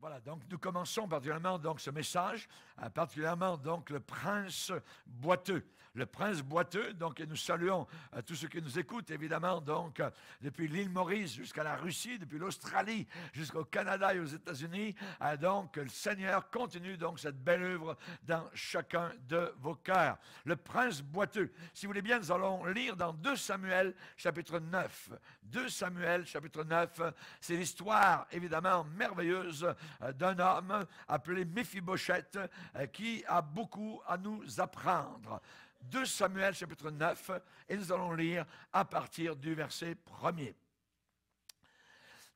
Voilà, donc nous commençons particulièrement donc ce message, euh, particulièrement donc le prince boiteux. Le prince boiteux, donc et nous saluons euh, tous ceux qui nous écoutent, évidemment, donc euh, depuis l'île Maurice jusqu'à la Russie, depuis l'Australie jusqu'au Canada et aux États-Unis. donc le Seigneur continue donc cette belle œuvre dans chacun de vos cœurs. Le prince boiteux. Si vous voulez bien, nous allons lire dans 2 Samuel chapitre 9. 2 Samuel chapitre 9, c'est l'histoire évidemment merveilleuse euh, d'un homme appelé Mephibosheth, euh, qui a beaucoup à nous apprendre. de Samuel chapitre 9 et nous allons lire à partir du verset 1er.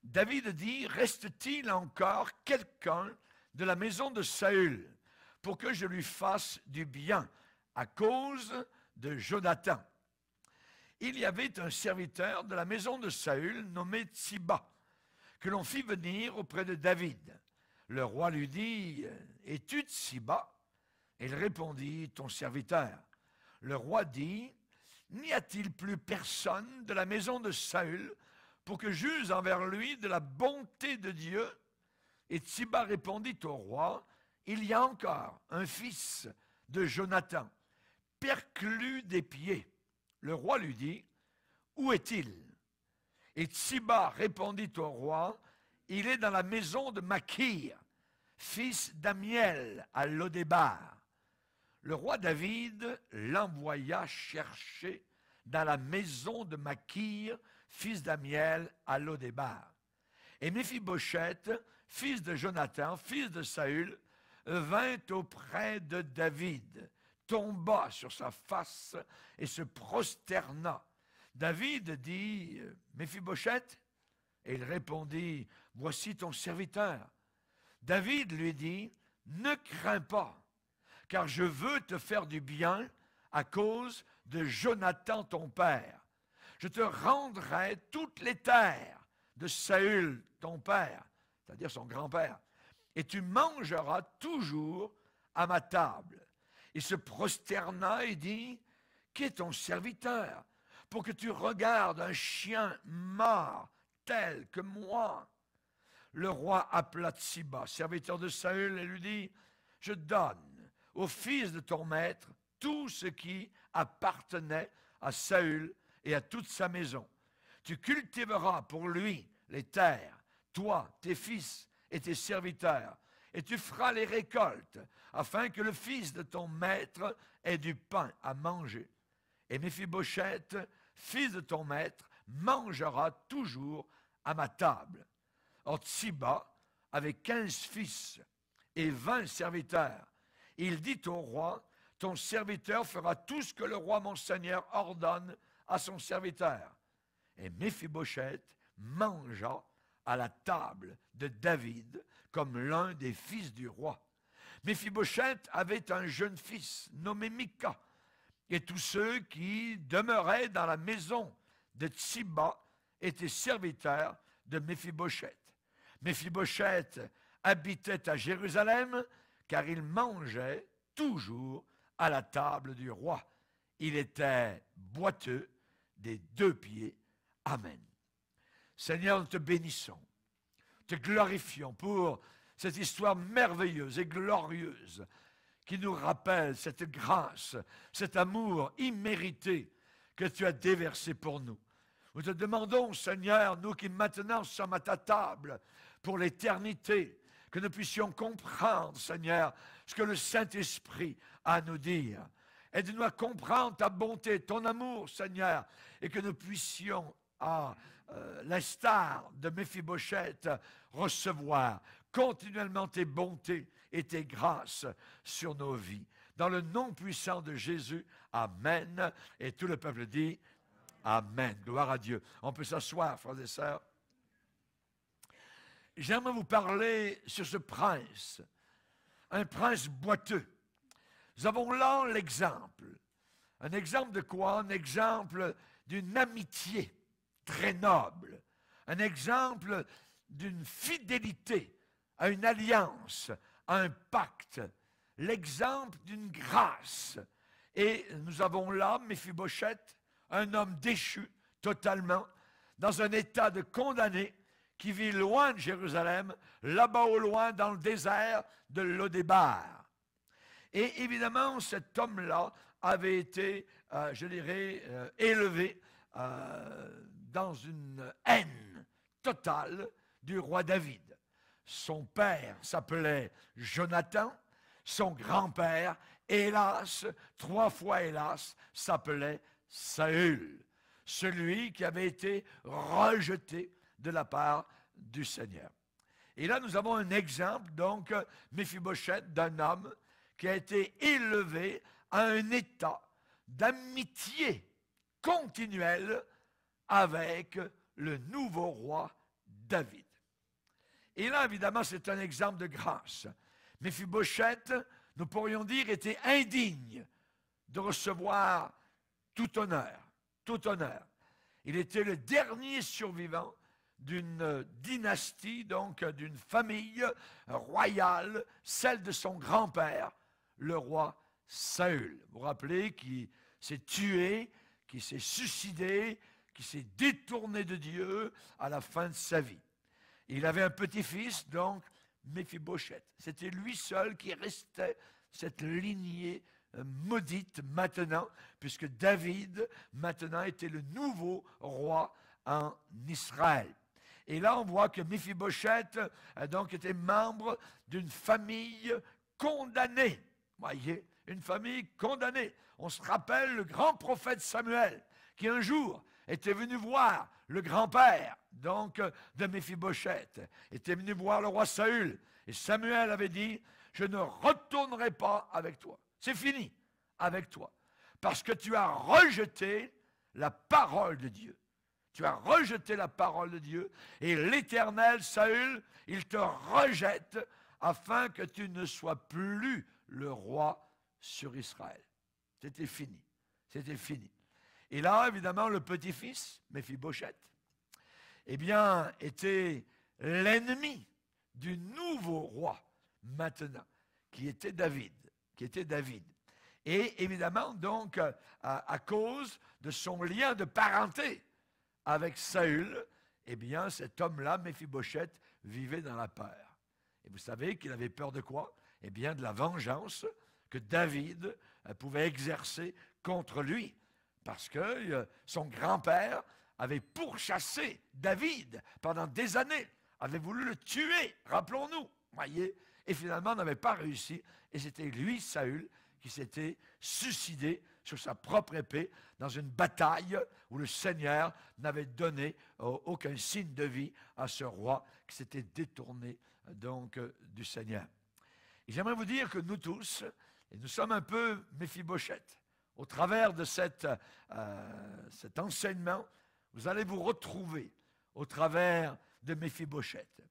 David dit, reste-t-il encore quelqu'un de la maison de Saül pour que je lui fasse du bien à cause de Jonathan Il y avait un serviteur de la maison de Saül nommé Tsiba que l'on fit venir auprès de David. Le roi lui dit, es-tu de Il répondit, ton serviteur. Le roi dit, n'y a-t-il plus personne de la maison de Saül pour que j'use envers lui de la bonté de Dieu Et Tsiba répondit au roi, il y a encore un fils de Jonathan, perclu des pieds. Le roi lui dit, où est-il Et Tsiba répondit au roi, il est dans la maison de Makir, fils d'Amiel, à Lodébar. Le roi David l'envoya chercher dans la maison de Makir, fils d'Amiel, à Lodébar. Et Mephibosheth, fils de Jonathan, fils de Saül, vint auprès de David, tomba sur sa face et se prosterna. David dit, Mephibosheth. Et il répondit, Voici ton serviteur. David lui dit, Ne crains pas, car je veux te faire du bien à cause de Jonathan ton père. Je te rendrai toutes les terres de Saül ton père, c'est-à-dire son grand-père, et tu mangeras toujours à ma table. Il se prosterna et dit, Qui est ton serviteur pour que tu regardes un chien mort tel que moi. Le roi appela serviteur de Saül, et lui dit, je donne au fils de ton maître tout ce qui appartenait à Saül et à toute sa maison. Tu cultiveras pour lui les terres, toi, tes fils et tes serviteurs, et tu feras les récoltes, afin que le fils de ton maître ait du pain à manger. Et Mephibosheth, fils de ton maître, mangera toujours à ma table. Or Tsiba avait quinze fils et vingt serviteurs. Il dit au roi, ton serviteur fera tout ce que le roi mon Seigneur ordonne à son serviteur. Et Mephibosheth mangea à la table de David comme l'un des fils du roi. Mephibosheth avait un jeune fils nommé Mika, et tous ceux qui demeuraient dans la maison de Tsiba était serviteur de Méphibosheth. Méphibosheth habitait à Jérusalem car il mangeait toujours à la table du roi. Il était boiteux des deux pieds. Amen. Seigneur, nous te bénissons, te glorifions pour cette histoire merveilleuse et glorieuse qui nous rappelle cette grâce, cet amour immérité que tu as déversé pour nous. Nous te demandons, Seigneur, nous qui maintenant sommes à ta table pour l'éternité, que nous puissions comprendre, Seigneur, ce que le Saint-Esprit a à nous dire. Aide-nous à comprendre ta bonté, ton amour, Seigneur, et que nous puissions, à euh, l'instar de Méphibochette, recevoir continuellement tes bontés et tes grâces sur nos vies. Dans le nom puissant de Jésus, Amen. Et tout le peuple dit Amen. Gloire à Dieu. On peut s'asseoir, frères et sœurs. J'aimerais vous parler sur ce prince, un prince boiteux. Nous avons là l'exemple. Un exemple de quoi Un exemple d'une amitié très noble. Un exemple d'une fidélité à une alliance, à un pacte. L'exemple d'une grâce. Et nous avons là Méphibochette, un homme déchu totalement, dans un état de condamné, qui vit loin de Jérusalem, là-bas au loin, dans le désert de l'Odébar. Et évidemment, cet homme-là avait été, euh, je dirais, euh, élevé euh, dans une haine totale du roi David. Son père s'appelait Jonathan, son grand-père, hélas, trois fois hélas, s'appelait Saül, celui qui avait été rejeté de la part du Seigneur. Et là, nous avons un exemple, donc, Méphibosheth, d'un homme qui a été élevé à un état d'amitié continuelle avec le nouveau roi David. Et là, évidemment, c'est un exemple de grâce. Méphibosheth, nous pourrions dire, était indigne de recevoir tout honneur, tout honneur. Il était le dernier survivant d'une dynastie, donc d'une famille royale, celle de son grand-père, le roi Saül. Vous vous rappelez qui s'est tué, qui s'est suicidé, qui s'est détourné de Dieu à la fin de sa vie. Il avait un petit-fils, donc Méphibosheth. C'était lui seul qui restait cette lignée euh, maudite maintenant, puisque David maintenant était le nouveau roi en Israël. Et là, on voit que Mephibosheth a donc été membre d'une famille condamnée. Voyez, une famille condamnée. On se rappelle le grand prophète Samuel, qui un jour était venu voir le grand-père, donc de Mephibosheth, était venu voir le roi Saül. Et Samuel avait dit, je ne retournerai pas avec toi. C'est fini avec toi. Parce que tu as rejeté la parole de Dieu. Tu as rejeté la parole de Dieu. Et l'Éternel, Saül, il te rejette afin que tu ne sois plus le roi sur Israël. C'était fini. C'était fini. Et là, évidemment, le petit-fils, Méphibosheth, eh bien, était l'ennemi du nouveau roi, maintenant, qui était David qui était David. Et évidemment, donc, euh, à, cause de son lien de parenté avec Saül, eh bien, cet homme-là, Méphibosheth, vivait dans la peur. Et vous savez qu'il avait peur de quoi Eh bien, de la vengeance que David euh, pouvait exercer contre lui, parce que euh, son grand-père avait pourchassé David pendant des années, avait voulu le tuer, rappelons-nous. Voyez, et finalement n'avait pas réussi. Et c'était lui, Saül, qui s'était suicidé sur sa propre épée dans une bataille où le Seigneur n'avait donné euh, aucun signe de vie à ce roi qui s'était détourné euh, donc euh, du Seigneur. Et j'aimerais vous dire que nous tous, et nous sommes un peu méphibochette, au travers de cet enseignement, vous allez vous retrouver au travers de Méphibochette.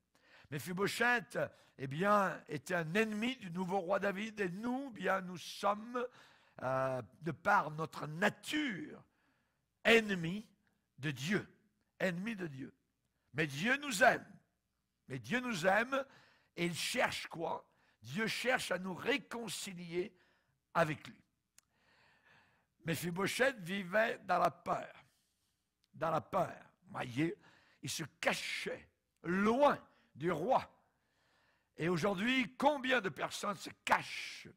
Mephibosheth, eh bien, était un ennemi du nouveau roi David et nous, bien, nous sommes, euh, de par notre nature, ennemis de Dieu, ennemis de Dieu. Mais Dieu nous aime. Mais Dieu nous aime et il cherche quoi Dieu cherche à nous réconcilier avec lui. Mephibosheth vivait dans la peur, dans la peur. Voyez, il se cachait loin du roi. Et aujourd'hui, combien de personnes se cachent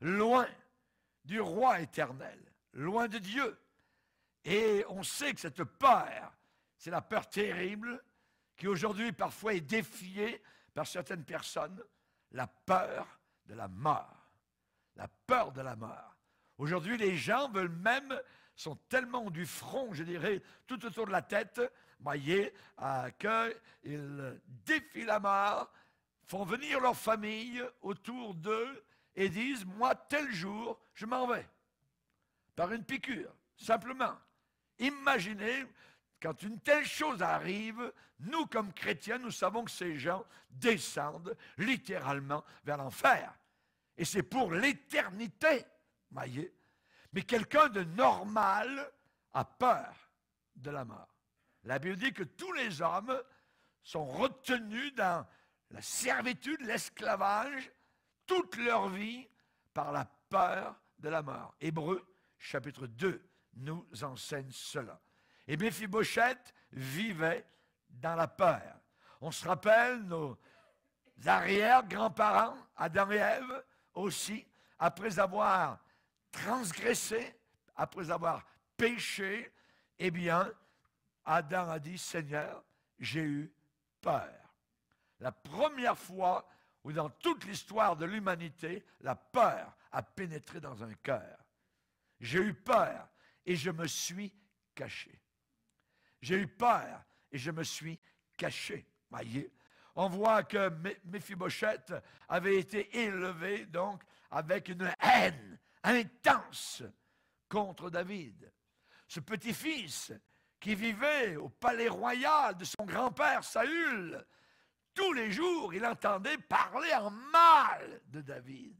loin du roi éternel, loin de Dieu. Et on sait que cette peur, c'est la peur terrible qui aujourd'hui parfois est défiée par certaines personnes, la peur de la mort. La peur de la mort. Aujourd'hui, les gens veulent même, sont tellement du front, je dirais, tout autour de la tête, voyez, euh, qu'ils défient la mort, font venir leur famille autour d'eux et disent, moi, tel jour, je m'en vais. Par une piqûre, simplement. Imaginez, quand une telle chose arrive, nous, comme chrétiens, nous savons que ces gens descendent littéralement vers l'enfer. Et c'est pour l'éternité, voyez. Mais quelqu'un de normal a peur de la mort. La Bible dit que tous les hommes sont retenus dans la servitude, l'esclavage, toute leur vie par la peur de la mort. Hébreu, chapitre 2 nous enseigne cela. Et Mephibosheth vivait dans la peur. On se rappelle nos arrière-grands-parents, Adam et Ève aussi, après avoir transgressé, après avoir péché, eh bien, Adam a dit, Seigneur, j'ai eu peur. La première fois où dans toute l'histoire de l'humanité, la peur a pénétré dans un cœur. J'ai eu peur et je me suis caché. J'ai eu peur et je me suis caché. on voit que Méphibosheth avait été élevé donc avec une haine intense contre David. Ce petit-fils qui vivait au palais royal de son grand-père Saül, tous les jours, il entendait parler en mal de David.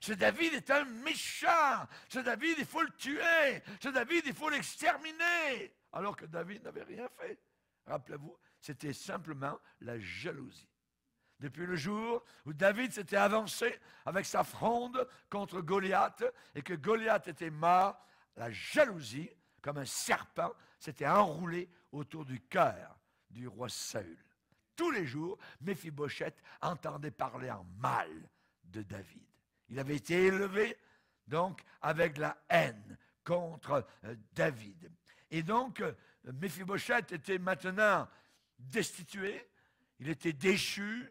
Ce David est un méchant. Ce David, il faut le tuer. Ce David, il faut l'exterminer. Alors que David n'avait rien fait. Rappelez-vous, c'était simplement la jalousie. Depuis le jour où David s'était avancé avec sa fronde contre Goliath et que Goliath était mort, la jalousie, comme un serpent, s'était enroulé autour du cœur du roi Saül. Tous les jours, Méphibochette entendait parler en mal de David. Il avait été élevé, donc, avec la haine contre euh, David. Et donc, euh, était maintenant destitué, il était déchu,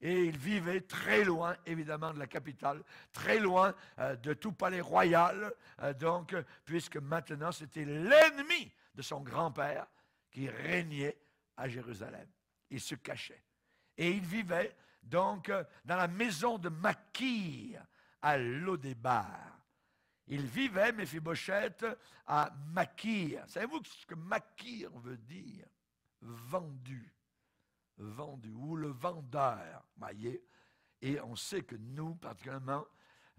et il vivait très loin, évidemment, de la capitale, très loin euh, de tout palais royal, euh, donc, puisque maintenant c'était l'ennemi de son grand-père qui régnait à Jérusalem. Il se cachait. Et il vivait donc dans la maison de Makir à Lodébar. Il vivait, Méphibochette, à Makir. Savez-vous ce que Makir veut dire Vendu. Vendu, ou le vendeur, voyez. Et on sait que nous, particulièrement,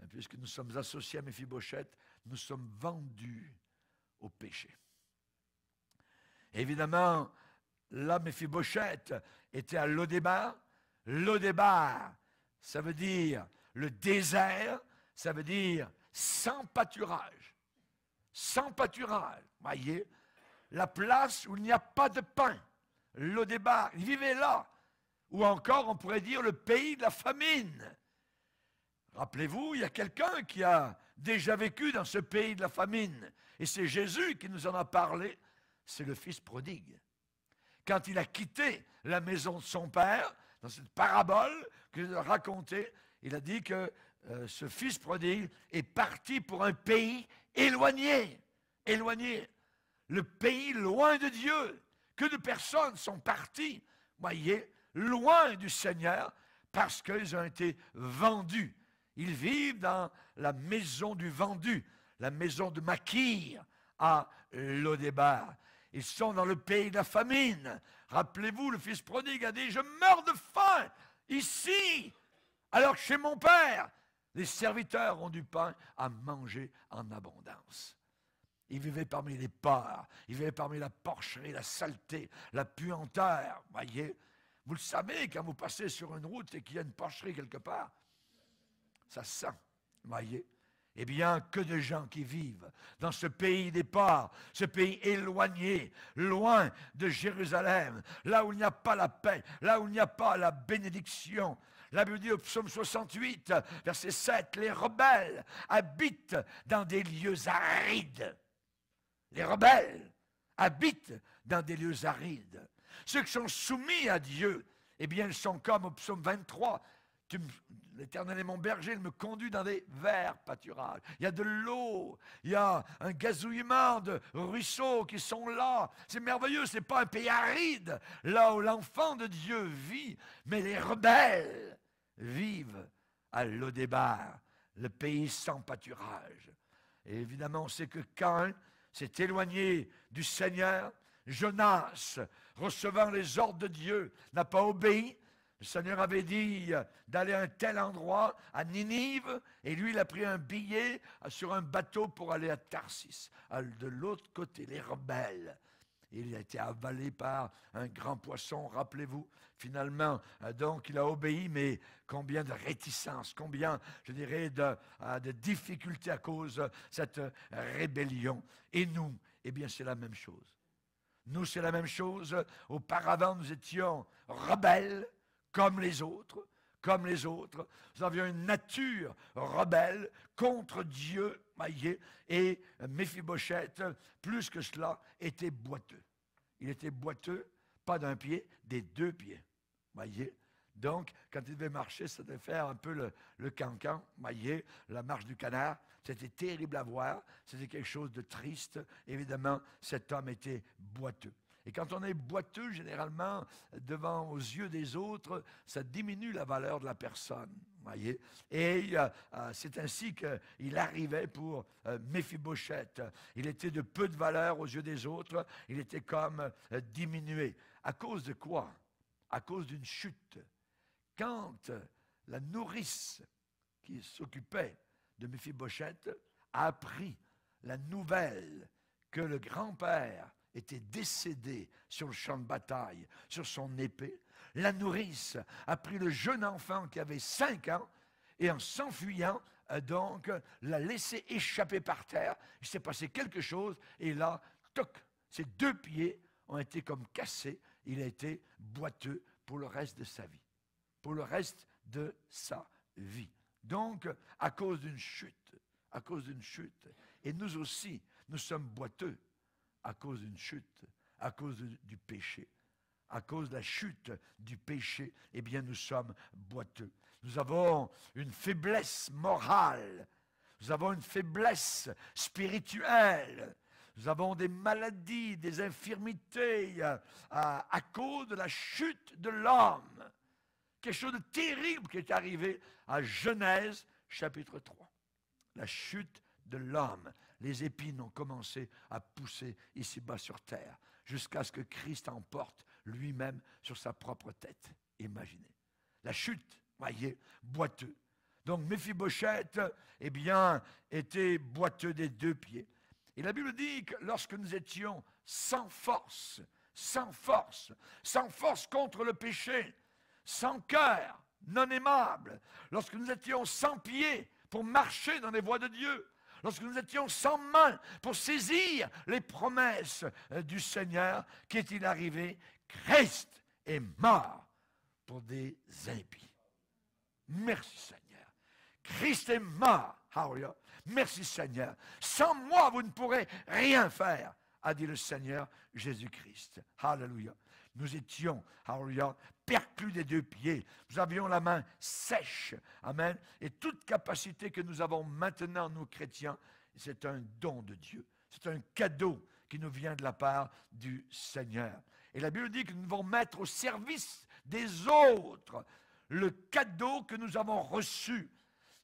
puisque nous sommes associés à Méphibochette, nous sommes vendus au péché. Évidemment, l'homme Fibochette était à Lodébar. Lodébar, ça veut dire le désert, ça veut dire sans pâturage. Sans pâturage, voyez, la place où il n'y a pas de pain. Lodébar, il vivait là. Ou encore, on pourrait dire le pays de la famine. Rappelez-vous, il y a quelqu'un qui a déjà vécu dans ce pays de la famine. Et c'est Jésus qui nous en a parlé c'est le fils prodigue. Quand il a quitté la maison de son père, dans cette parabole que je racontais, il a dit que euh, ce fils prodigue est parti pour un pays éloigné, éloigné, le pays loin de Dieu. Que de personnes sont parties, voyez, loin du Seigneur parce qu'ils ont été vendus. Ils vivent dans la maison du vendu, la maison de Makir à Lodébar. Ils sont dans le pays de la famine. Rappelez-vous, le fils prodigue a dit, je meurs de faim ici, alors que chez mon père, les serviteurs ont du pain à manger en abondance. Il vivait parmi les porcs, il vivaient parmi la porcherie, la saleté, la puanteur. Voyez, vous le savez, quand vous passez sur une route et qu'il y a une porcherie quelque part, ça sent. Voyez, eh bien, que de gens qui vivent dans ce pays départ, ce pays éloigné, loin de Jérusalem, là où il n'y a pas la paix, là où il n'y a pas la bénédiction. La Bible dit au psaume 68, verset 7, les rebelles habitent dans des lieux arides. Les rebelles habitent dans des lieux arides. Ceux qui sont soumis à Dieu, eh bien, ils sont comme au psaume 23, L'Éternel est mon berger, il me conduit dans des verts pâturages. Il y a de l'eau, il y a un gazouillement de ruisseaux qui sont là. C'est merveilleux, n'est pas un pays aride, là où l'enfant de Dieu vit, mais les rebelles vivent à l'eau barres, le pays sans pâturage. Et évidemment, on sait que Cain s'est éloigné du Seigneur. Jonas, recevant les ordres de Dieu, n'a pas obéi, le Seigneur avait dit euh, d'aller à un tel endroit, à Ninive, et lui, il a pris un billet euh, sur un bateau pour aller à Tarsis, de l'autre côté, les rebelles. Il a été avalé par un grand poisson, rappelez-vous. Finalement, euh, donc, il a obéi, mais combien de réticences, combien, je dirais, de, de difficultés à cause de cette rébellion. Et nous, eh bien, c'est la même chose. Nous, c'est la même chose. Auparavant, nous étions rebelles, comme les autres, comme les autres. Nous avions une nature rebelle contre Dieu, et Méphibochette, plus que cela, était boiteux. Il était boiteux, pas d'un pied, des deux pieds. Voyez, donc, quand il devait marcher, ça devait faire un peu le, le cancan, maillé, la marche du canard. C'était terrible à voir. C'était quelque chose de triste. Évidemment, cet homme était boiteux. Et quand on est boiteux, généralement, devant aux yeux des autres, ça diminue la valeur de la personne. Voyez? Et euh, euh, c'est ainsi qu'il arrivait pour euh, Il était de peu de valeur aux yeux des autres. Il était comme euh, diminué. À cause de quoi À cause d'une chute. Quand la nourrice qui s'occupait de Méphibochette a appris la nouvelle que le grand-père était décédé sur le champ de bataille, sur son épée. La nourrice a pris le jeune enfant qui avait cinq ans et en s'enfuyant, euh, donc, l'a laissé échapper par terre. Il s'est passé quelque chose et là, toc, ses deux pieds ont été comme cassés. Il a été boiteux pour le reste de sa vie, pour le reste de sa vie. Donc, à cause d'une chute, à cause d'une chute. Et nous aussi, nous sommes boiteux à cause d'une chute, à cause du péché. À cause de la chute du péché, eh bien, nous sommes boiteux. Nous avons une faiblesse morale. Nous avons une faiblesse spirituelle. Nous avons des maladies, des infirmités euh, à, à cause de la chute de l'homme. Quelque chose de terrible qui est arrivé à Genèse chapitre 3. La chute de l'homme les épines ont commencé à pousser ici-bas sur terre, jusqu'à ce que Christ emporte lui-même sur sa propre tête. Imaginez. La chute, voyez, boiteux. Donc Méphibochette, eh bien, était boiteux des deux pieds. Et la Bible dit que lorsque nous étions sans force, sans force, sans force contre le péché, sans cœur, non aimable, lorsque nous étions sans pied pour marcher dans les voies de Dieu, lorsque nous étions sans main pour saisir les promesses euh, du Seigneur, qu'est-il arrivé Christ est mort pour des impies. Merci Seigneur. Christ est mort, Hallelujah. Merci Seigneur. Sans moi, vous ne pourrez rien faire, a dit le Seigneur Jésus-Christ. Hallelujah. Nous étions, hallelujah, perclus des deux pieds. Nous avions la main sèche. Amen. Et toute capacité que nous avons maintenant, nous chrétiens, c'est un don de Dieu. C'est un cadeau qui nous vient de la part du Seigneur. Et la Bible dit que nous devons mettre au service des autres le cadeau que nous avons reçu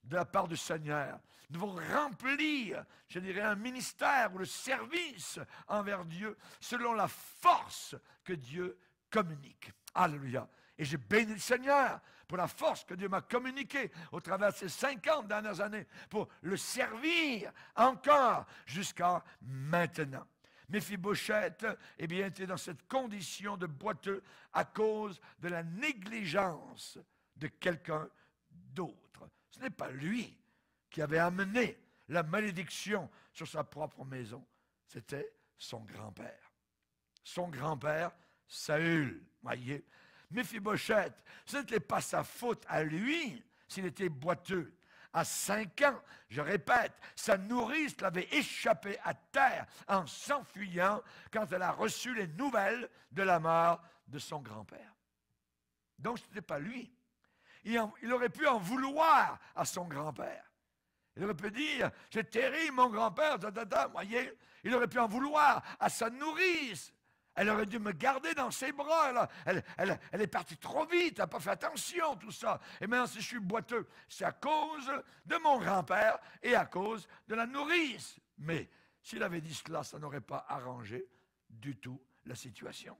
de la part du Seigneur. Nous devons remplir, je dirais, un ministère ou le service envers Dieu selon la force que Dieu communique. Alléluia. Et j'ai béni le Seigneur pour la force que Dieu m'a communiquée au travers de ces 50 dernières années pour le servir encore jusqu'à maintenant. Méphibochette, eh bien, était dans cette condition de boiteux à cause de la négligence de quelqu'un d'autre. Ce n'est pas lui qui avait amené la malédiction sur sa propre maison, c'était son grand-père. Son grand-père Saül, voyez. Méphibochette, ce n'était pas sa faute à lui s'il était boiteux. À cinq ans, je répète, sa nourrice l'avait échappé à terre en s'enfuyant quand elle a reçu les nouvelles de la mort de son grand-père. Donc ce n'était pas lui. Il, aurait pu en vouloir à son grand-père. Il aurait pu dire, c'est terrible, mon grand-père, voyez. Il aurait pu en vouloir à sa nourrice. Elle aurait dû me garder dans ses bras. Elle, est partie trop vite. Elle n'a pas fait attention, tout ça. Et maintenant, si je suis boiteux, c'est à cause de mon grand-père et à cause de la nourrice. Mais s'il avait dit cela, ça n'aurait pas arrangé du tout la situation.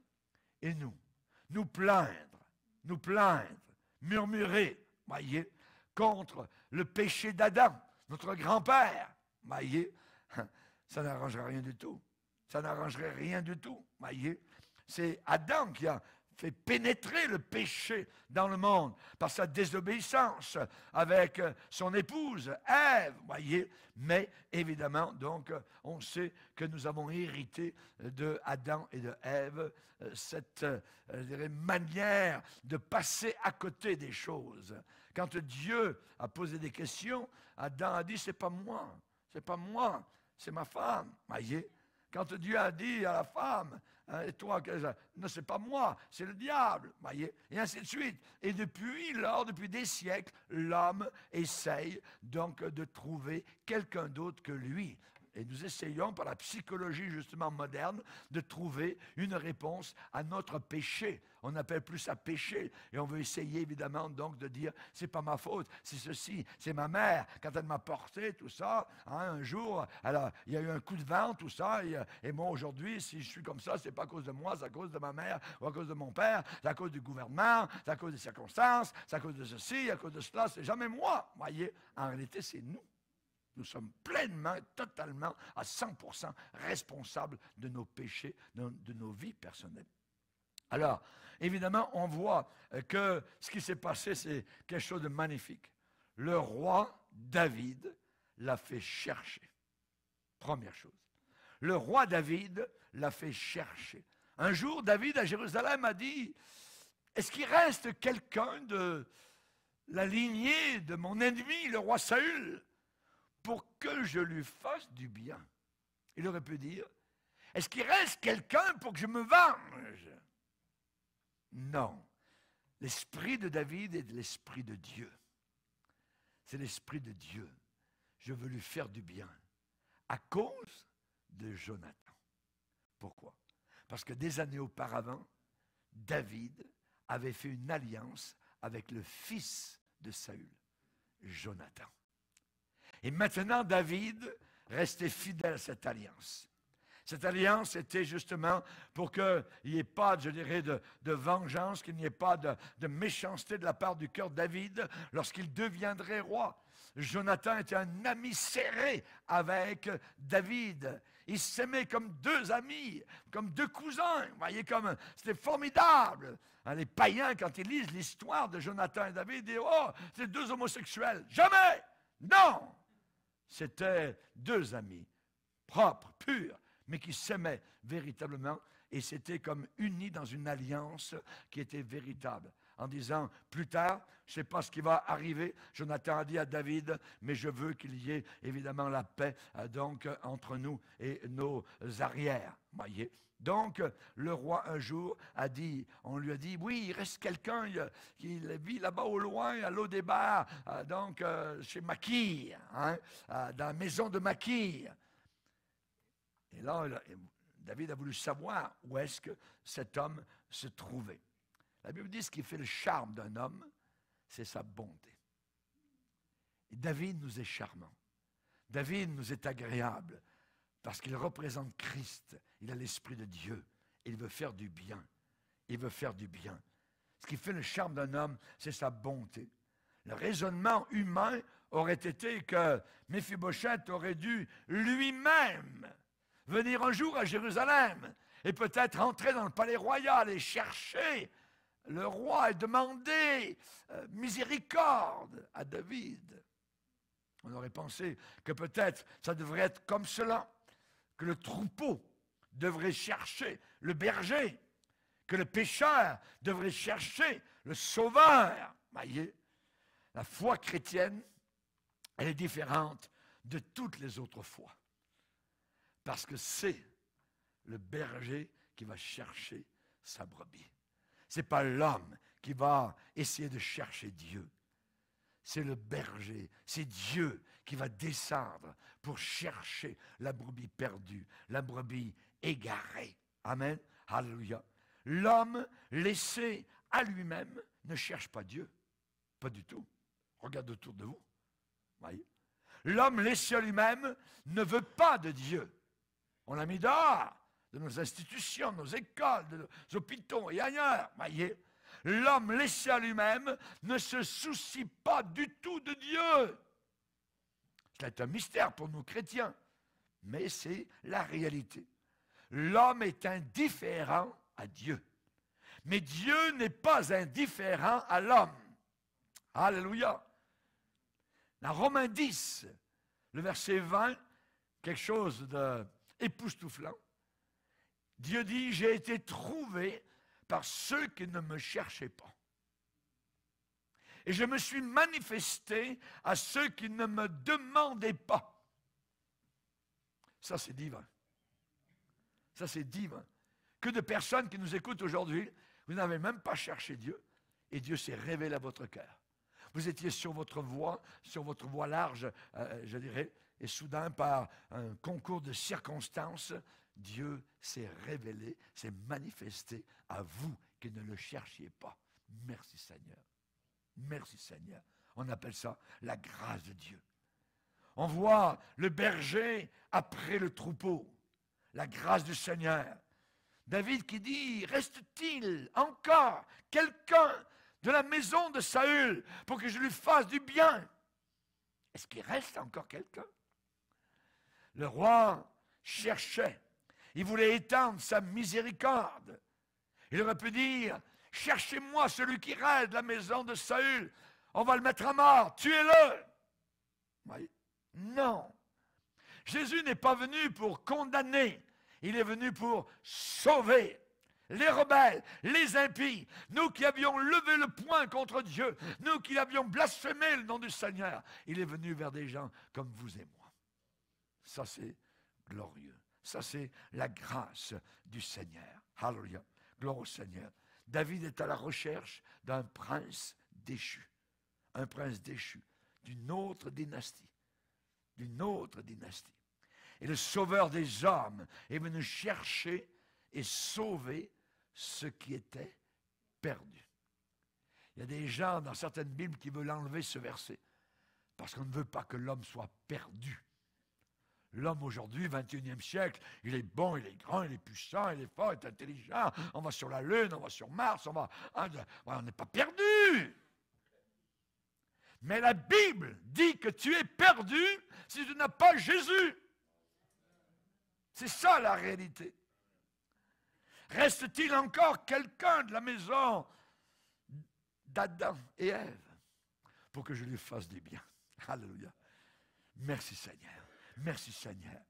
Et nous, nous plaindre, nous plaindre, murmurer, voyez, contre le péché d'Adam, notre grand-père, voyez, ça n'arrangera rien du tout ça n'arrangerait rien du tout. Voyez, c'est Adam qui a fait pénétrer le péché dans le monde par sa désobéissance avec euh, son épouse Ève, voyez. Mais évidemment, donc, euh, on sait que nous avons hérité euh, de Adam et de Ève cette manière de passer à côté des choses. Quand Dieu a posé des questions, Adam a dit c'est pas moi, c'est pas moi, c'est ma femme, voyez. Quand Dieu a dit à la femme, hein, et toi, ne c'est pas moi, c'est le diable, et ainsi de suite. Et depuis lors, depuis des siècles, l'homme essaye donc de trouver quelqu'un d'autre que lui et nous essayons par la psychologie justement moderne de trouver une réponse à notre péché. On appelle plus ça péché et on veut essayer évidemment donc de dire c'est pas ma faute, c'est ceci, c'est ma mère quand elle m'a porté tout ça. Hein, un jour, alors il y a eu un coup de vent tout ça et, moi aujourd'hui si je suis comme ça c'est pas à cause de moi, c'est à cause de ma mère ou à cause de mon père, c'est à cause du gouvernement, c'est à cause des circonstances, c'est à cause de ceci, à cause de cela, c'est jamais moi. Voyez, en réalité c'est nous. Nous sommes pleinement, totalement, à 100% responsables de nos péchés, de, nos vies personnelles. Alors, évidemment, on voit euh, que ce qui s'est passé, c'est quelque chose de magnifique. Le roi David l'a fait chercher. Première chose. Le roi David l'a fait chercher. Un jour, David à Jérusalem a dit, est-ce qu'il reste quelqu'un de la lignée de mon ennemi, le roi Saül pour que je lui fasse du bien. Il aurait pu dire, est-ce qu'il reste quelqu'un pour que je me venge Non. L'esprit de David est l'esprit de Dieu. C'est l'esprit de Dieu. Je veux lui faire du bien à cause de Jonathan. Pourquoi Parce que des années auparavant, David avait fait une alliance avec le fils de Saül, Jonathan. Et maintenant, David restait fidèle à cette alliance. Cette alliance était justement pour qu'il n'y ait pas, je dirais, de, vengeance, qu'il n'y ait pas de, méchanceté de la part du cœur de David lorsqu'il deviendrait roi. Jonathan était un ami serré avec David. Ils s'aimaient comme deux amis, comme deux cousins. Vous voyez, comme c'était formidable. Hein, les païens, quand ils lisent l'histoire de Jonathan et David, ils disent Oh, c'est deux homosexuels. Jamais Non c'était deux amis, propres, purs, mais qui s'aimaient véritablement et c'était comme unis dans une alliance qui était véritable. En disant, plus tard, je ne sais pas ce qui va arriver, Jonathan a dit à David, mais je veux qu'il y ait évidemment la paix euh, donc entre nous et nos arrières. Donc, le roi, un jour, a dit, on lui a dit, oui, il reste quelqu'un qui vit là-bas au loin, à l'eau des bars, euh, donc euh, chez Maquille, hein, euh, dans la maison de Maquille. Et là, David a voulu savoir où est-ce que cet homme se trouvait. La Bible dit ce qui fait le charme d'un homme, c'est sa bonté. David nous est charmant. David nous est agréable. Parce qu'il représente Christ. Il a l'Esprit de Dieu. Il veut faire du bien. Il veut faire du bien. Ce qui fait le charme d'un homme, c'est sa bonté. Le raisonnement humain aurait été que Méphibosheth aurait dû lui-même venir un jour à Jérusalem et peut-être entrer dans le palais royal et chercher le roi et demander euh, miséricorde à David. On aurait pensé que peut-être ça devrait être comme cela que le troupeau devrait chercher le berger, que le pécheur devrait chercher le sauveur. Voyez, la foi chrétienne, elle est différente de toutes les autres fois. Parce que c'est le berger qui va chercher sa brebis. C'est pas l'homme qui va essayer de chercher Dieu. C'est le berger, c'est Dieu qui va descendre pour chercher la brebis perdue, la brebis égarée. Amen. Alléluia. L'homme laissé à lui-même ne cherche pas Dieu. Pas du tout. Regarde autour de vous. Voyez. L'homme laissé à lui-même ne veut pas de Dieu. On l'a mis dehors de nos institutions, de nos écoles, de nos hôpitaux et ailleurs. Voyez. L'homme laissé à lui-même ne se soucie pas du tout de Dieu. C'est un mystère pour nous chrétiens, mais c'est la réalité. L'homme est indifférent à Dieu, mais Dieu n'est pas indifférent à l'homme. Alléluia. Dans Romains 10, le verset 20, quelque chose d'époustouflant, Dieu dit, j'ai été trouvé par ceux qui ne me cherchaient pas et je me suis manifesté à ceux qui ne me demandaient pas. Ça, c'est divin. Ça, c'est divin. Que de personnes qui nous écoutent aujourd'hui, vous n'avez même pas cherché Dieu, et Dieu s'est révélé à votre cœur. Vous étiez sur votre voie, sur votre voie large, euh, je dirais, et soudain, par un concours de circonstances, Dieu s'est révélé, s'est manifesté à vous qui ne le cherchiez pas. Merci Seigneur. Merci Seigneur. On appelle ça la grâce de Dieu. On voit le berger après le troupeau, la grâce du Seigneur. David qui dit, reste-t-il encore quelqu'un de la maison de Saül pour que je lui fasse du bien Est-ce qu'il reste encore quelqu'un Le roi cherchait, il voulait étendre sa miséricorde. Il aurait pu dire, Cherchez-moi celui qui règne la maison de Saül. On va le mettre à mort. Tuez-le. Non. Jésus n'est pas venu pour condamner. Il est venu pour sauver les rebelles, les impies, nous qui avions levé le poing contre Dieu, nous qui avions blasphémé le nom du Seigneur. Il est venu vers des gens comme vous et moi. Ça, c'est glorieux. Ça, c'est la grâce du Seigneur. Hallelujah. Gloire au Seigneur. David est à la recherche d'un prince déchu, un prince déchu d'une autre dynastie, d'une autre dynastie. Et le Sauveur des hommes est venu chercher et sauver ce qui était perdu. Il y a des gens dans certaines Bibles qui veulent enlever ce verset parce qu'on ne veut pas que l'homme soit perdu. L'homme aujourd'hui, 21e siècle, il est bon, il est grand, il est puissant, il est fort, il est intelligent. On va sur la Lune, on va sur Mars, on va. Hein, on n'est pas perdu. Mais la Bible dit que tu es perdu si tu n'as pas Jésus. C'est ça la réalité. Reste-t-il encore quelqu'un de la maison d'Adam et Ève pour que je lui fasse du bien Alléluia. Merci Seigneur. Merci Seigneur.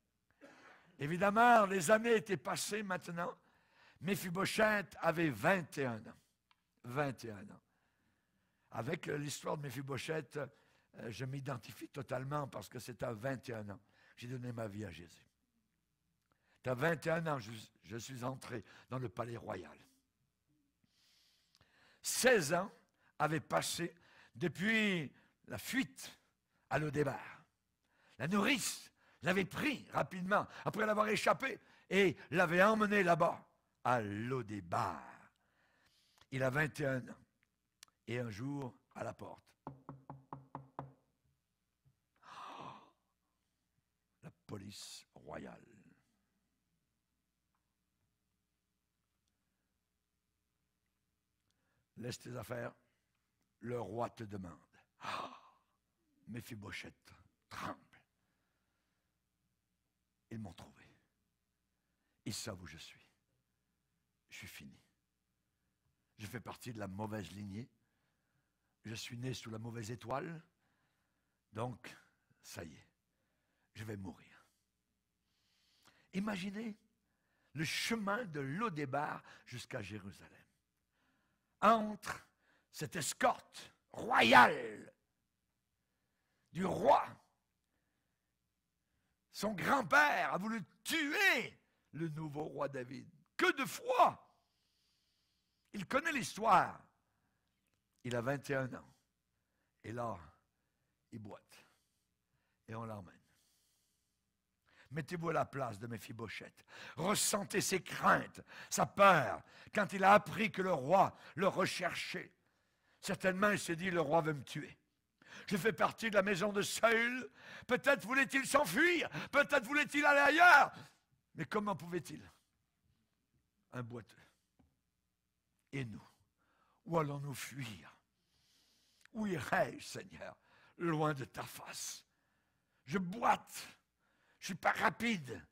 Évidemment, les années étaient passées maintenant. Méphibochette avait 21 ans. 21 ans. Avec euh, l'histoire de Méphibochette, euh, je m'identifie totalement parce que c'est à 21 ans. que J'ai donné ma vie à Jésus. À 21 ans, je, je suis entré dans le palais royal. 16 ans avaient passé depuis la fuite à l'eau l'Odébar. La nourrice l'avait pris rapidement après l'avoir échappé et l'avait emmené là-bas, à l'eau des bars. Il a 21 ans. Et un jour, à la porte. la police royale. Laisse tes affaires, le roi te demande. Ah! méfie Bochette, ils m'ont trouvé. Ils savent où je suis. Je suis fini. Je fais partie de la mauvaise lignée. Je suis né sous la mauvaise étoile. Donc, ça y est, je vais mourir. Imaginez le chemin de l'Odébar jusqu'à Jérusalem. Entre cette escorte royale du roi son grand-père a voulu tuer le nouveau roi David. Que de fois Il connaît l'histoire. Il a 21 ans. Et là, il boite. Et on l'emmène. Mettez-vous à la place de Méphibochette. Ressentez ses craintes, sa peur, quand il a appris que le roi le recherchait. Certainement, il s'est dit, le roi veut me tuer. J'ai fait partie de la maison de Saül. Peut-être voulait-il s'enfuir. Peut-être voulait-il aller ailleurs. Mais comment pouvait-il Un boiteux. Et nous Où allons-nous fuir Où irai-je, Seigneur Loin de ta face. Je boite. Je suis pas rapide.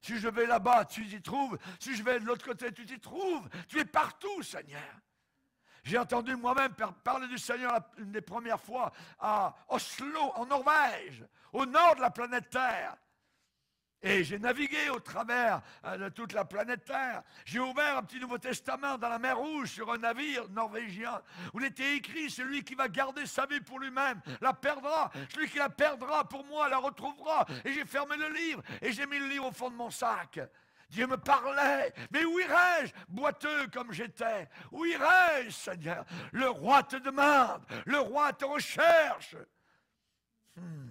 Si je vais là-bas, tu t'y trouves. Si je vais de l'autre côté, tu t'y trouves. Tu es partout, Seigneur. J'ai entendu moi-même parler du Seigneur une des premières fois à Oslo, en Norvège, au nord de la planète Terre. Et j'ai navigué au travers euh, de toute la planète Terre. J'ai ouvert un petit Nouveau Testament dans la mer Rouge sur un navire norvégien où il était écrit Celui qui va garder sa vie pour lui-même la perdra. Celui qui la perdra pour moi la retrouvera. Et j'ai fermé le livre et j'ai mis le livre au fond de mon sac. Dieu me parlait. Mais où irais-je, boiteux comme j'étais Où irais-je, Seigneur Le roi te demande, le roi te recherche. Hmm.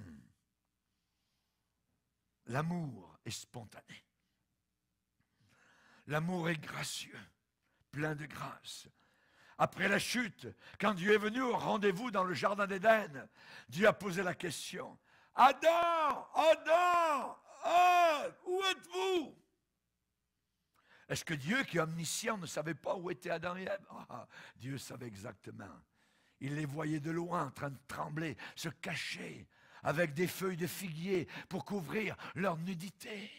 L'amour est spontané. L'amour est gracieux, plein de grâce. Après la chute, quand Dieu est venu au rendez-vous dans le Jardin d'Éden, Dieu a posé la question. Adam, Adam, où êtes-vous est-ce que Dieu, qui est omniscient, ne savait pas où était Adam et Ève ah, ah, Dieu savait exactement. Il les voyait de loin en train de trembler, se cacher avec des feuilles de figuier pour couvrir leur nudité.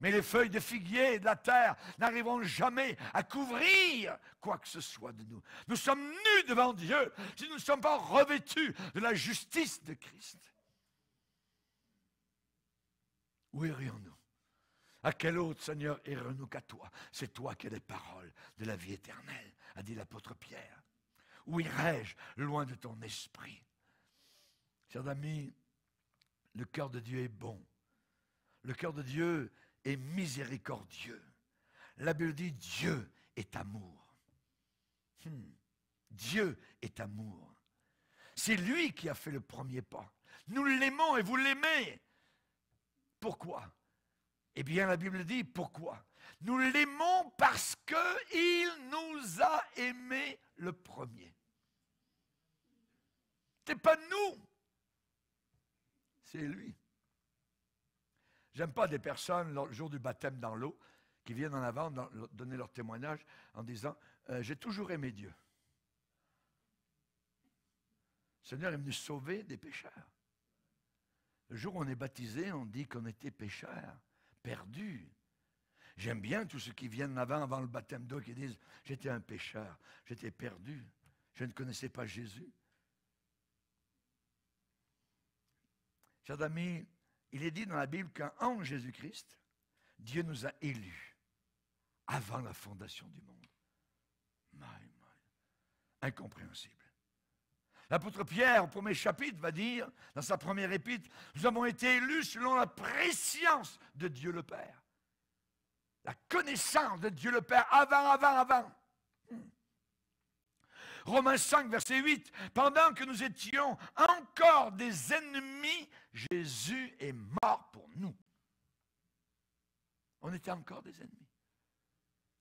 Mais les feuilles de figuier de la terre n'arriveront jamais à couvrir quoi que ce soit de nous. Nous sommes nus devant Dieu si nous ne sommes pas revêtus de la justice de Christ. Où irions-nous à quel autre, Seigneur, irons-nous qu'à toi C'est toi qui as les paroles de la vie éternelle, a dit l'apôtre Pierre. Où irais je loin de ton esprit Chers amis, le cœur de Dieu est bon. Le cœur de Dieu est miséricordieux. La Bible dit Dieu est amour. Hmm. Dieu est amour. C'est lui qui a fait le premier pas. Nous l'aimons et vous l'aimez. Pourquoi eh bien, la Bible dit pourquoi Nous l'aimons parce qu'il nous a aimés le premier. n'est pas nous, c'est lui. J'aime pas des personnes, le jour du baptême dans l'eau, qui viennent en avant donner leur témoignage en disant euh, J'ai toujours aimé Dieu. Le Seigneur est venu sauver des pécheurs. Le jour où on est baptisé, on dit qu'on était pécheur perdu. J'aime bien tous ceux qui viennent avant, avant le baptême d'eau, qui disent J'étais un pécheur, j'étais perdu, je ne connaissais pas Jésus. Chers amis, il est dit dans la Bible qu'en Jésus-Christ, Dieu nous a élus avant la fondation du monde. Incompréhensible. L'apôtre Pierre, au premier chapitre, va dire, dans sa première épître, nous avons été élus selon la préscience de Dieu le Père. La connaissance de Dieu le Père avant, avant, avant. Romains 5, verset 8, pendant que nous étions encore des ennemis, Jésus est mort pour nous. On était encore des ennemis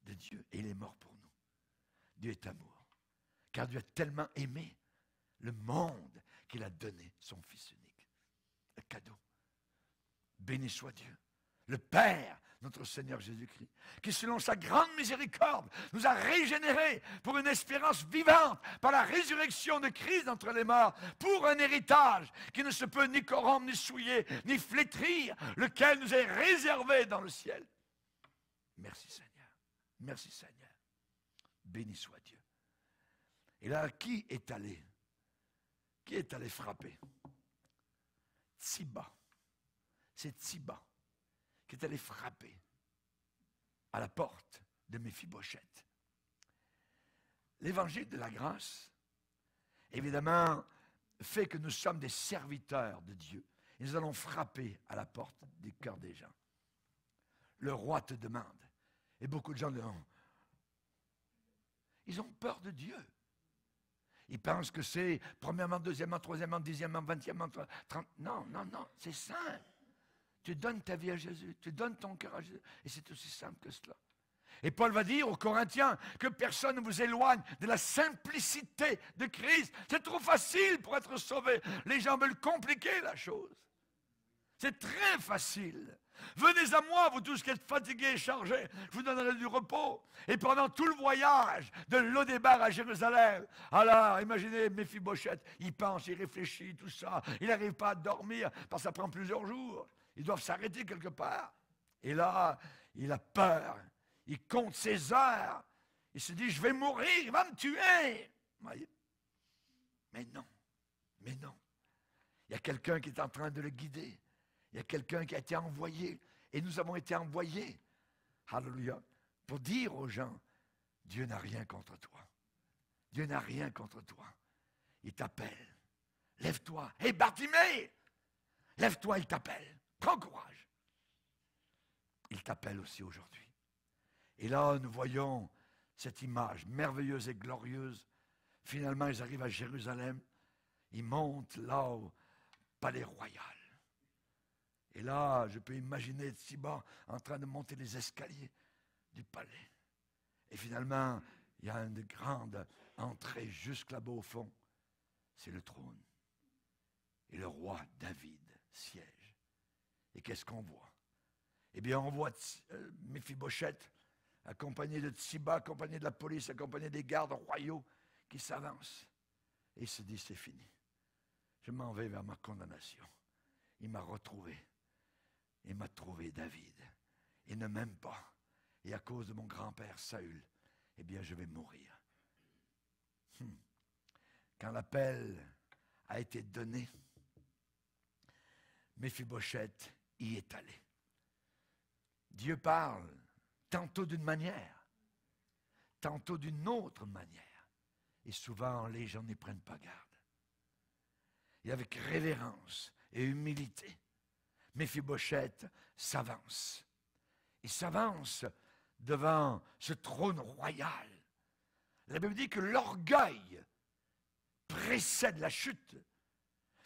de Dieu et il est mort pour nous. Dieu est amour, car Dieu a tellement aimé le monde qu'il a donné son Fils unique. Le cadeau. Béni soit Dieu, le Père, notre Seigneur Jésus-Christ, qui selon sa grande miséricorde nous a régénérés pour une espérance vivante par la résurrection de Christ entre les morts, pour un héritage qui ne se peut ni corrompre, ni souiller, ni flétrir, lequel nous est réservé dans le ciel. Merci Seigneur, merci Seigneur, béni soit Dieu. Et là, qui est allé qui est allé frapper Tsiba. C'est Tsiba qui est allé frapper à la porte de fibochettes. L'évangile de la grâce, évidemment, fait que nous sommes des serviteurs de Dieu. Et nous allons frapper à la porte du cœur des gens. Le roi te demande. Et beaucoup de gens disent, ils ont peur de Dieu. Ils pensent que c'est premièrement, deuxièmement, troisièmement, dixièmement, vingtièmement, trente. Non, non, non, c'est simple. Tu donnes ta vie à Jésus, tu donnes ton cœur à Jésus. Et c'est aussi simple que cela. Et Paul va dire aux Corinthiens que personne ne vous éloigne de la simplicité de Christ. C'est trop facile pour être sauvé. Les gens veulent compliquer la chose. C'est très facile. Venez à moi, vous tous qui êtes fatigués et chargés, je vous donnerai du repos. Et pendant tout le voyage de Lodébar à Jérusalem, alors imaginez Méphibochette, il pense, il réfléchit, tout ça, il n'arrive pas à dormir, parce que ça prend plusieurs jours. Ils doivent s'arrêter quelque part. Et là, il a peur, il compte ses heures, il se dit, je vais mourir, il va me tuer. Mais non, mais non. Il y a quelqu'un qui est en train de le guider. Il y a quelqu'un qui a été envoyé. Et nous avons été envoyés, alléluia, pour dire aux gens, Dieu n'a rien contre toi. Dieu n'a rien contre toi. Il t'appelle. Lève-toi. Hé Bartimée, lève-toi, il t'appelle. Prends courage. Il t'appelle aussi aujourd'hui. Et là, nous voyons cette image merveilleuse et glorieuse. Finalement, ils arrivent à Jérusalem. Ils montent là au palais royal. Et là, je peux imaginer Tsiba en train de monter les escaliers du palais. Et finalement, il y a une grande entrée jusque là-bas au fond. C'est le trône. Et le roi David siège. Et qu'est-ce qu'on voit Eh bien, on voit euh, accompagné de Tsiba, accompagné de la police, accompagné des gardes royaux qui s'avancent. Et il se dit, c'est fini. Je m'en vais vers ma condamnation. Il m'a retrouvé et m'a trouvé David. et ne m'aime pas. Et à cause de mon grand-père Saül, eh bien, je vais mourir. Hmm. Quand l'appel a été donné, Méphibochette y est allé. Dieu parle tantôt d'une manière, tantôt d'une autre manière. Et souvent, les gens n'y prennent pas garde. Et avec révérence et humilité, Méphibosheth s'avance. Il s'avance devant ce trône royal. La Bible dit que l'orgueil précède la chute,